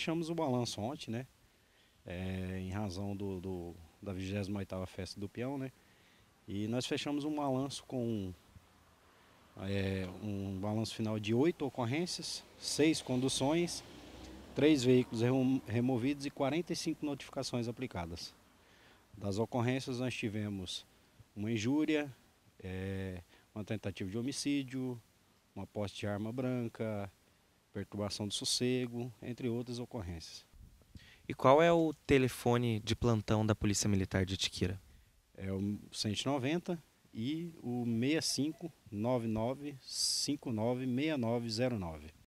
fechamos o balanço ontem, né? É, em razão do, do, da 28ª Festa do Peão, né? E nós fechamos um balanço com é, um balanço final de oito ocorrências, seis conduções, três veículos removidos e 45 notificações aplicadas. Das ocorrências nós tivemos uma injúria, é, uma tentativa de homicídio, uma posse de arma branca, perturbação do sossego, entre outras ocorrências. E qual é o telefone de plantão da Polícia Militar de Itiquira? É o 190 e o 6599596909.